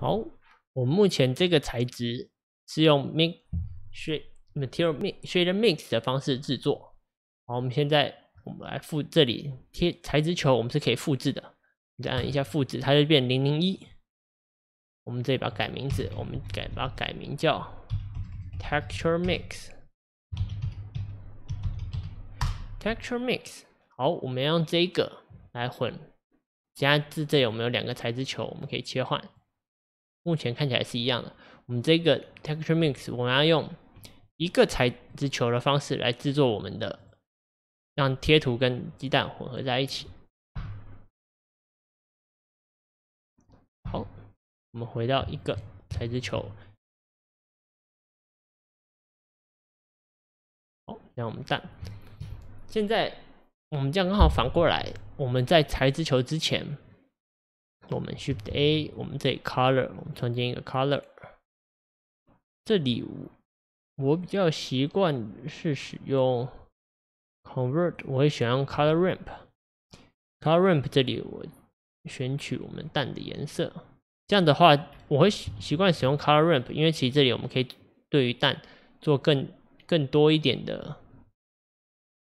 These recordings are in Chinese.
好，我们目前这个材质是用 mix material mix 的方式制作。好，我们现在我们来复这里贴材质球，我们是可以复制的。你再按一下复制，它就变零零一。我们这里把它改名字，我们改把它改名叫 texture mix texture mix。好，我们要用这个来混。现在这这有没有两个材质球？我们可以切换。目前看起来是一样的。我们这个 texture mix，我们要用一个材质球的方式来制作我们的让贴图跟鸡蛋混合在一起。好，我们回到一个材质球。好，让我们蛋。现在我们这样刚好反过来，我们在材质球之前。我们 Shift A，我们这里 Color，我们创建一个 Color。这里我比较习惯是使用 Convert，我会选用 Color Ramp。Color Ramp 这里我选取我们蛋的颜色。这样的话，我会习惯使用 Color Ramp，因为其实这里我们可以对于蛋做更更多一点的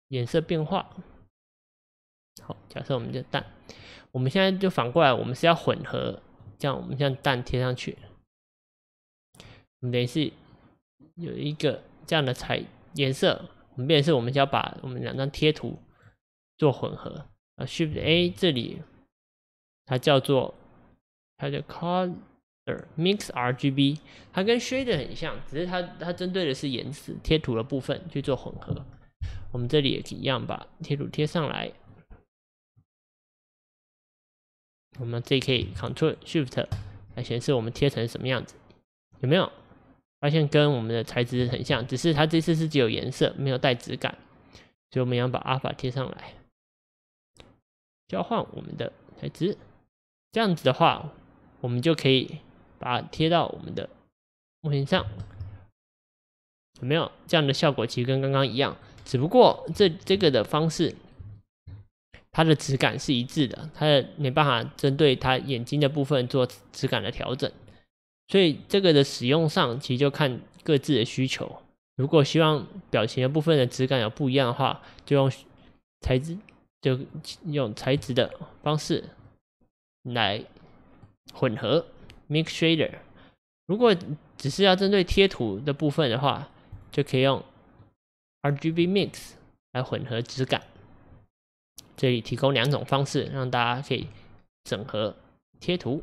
颜色变化。好，假设我们的蛋。我们现在就反过来，我们是要混合，这样我们像蛋贴上去，我们等于是有一个这样的彩颜色，我们变是，我们就要把我们两张贴图做混合啊。Shift A 这里它叫做它的 Color Mix RGB，它跟 Shift 很像，只是它它针对的是颜色贴图的部分去做混合。我们这里也可以一样把贴图贴上来。我们这可以 Control Shift 来显示我们贴成什么样子，有没有发现跟我们的材质很像？只是它这次是只有颜色，没有带质感，所以我们要把 Alpha 贴上来，交换我们的材质，这样子的话，我们就可以把它贴到我们的模型上，有没有这样的效果？其实跟刚刚一样，只不过这这个的方式。它的质感是一致的，它的没办法针对它眼睛的部分做质感的调整，所以这个的使用上其实就看各自的需求。如果希望表情的部分的质感有不一样的话，就用材质，就用材质的方式来混合 mix shader。如果只是要针对贴图的部分的话，就可以用 RGB mix 来混合质感。这里提供两种方式，让大家可以整合贴图。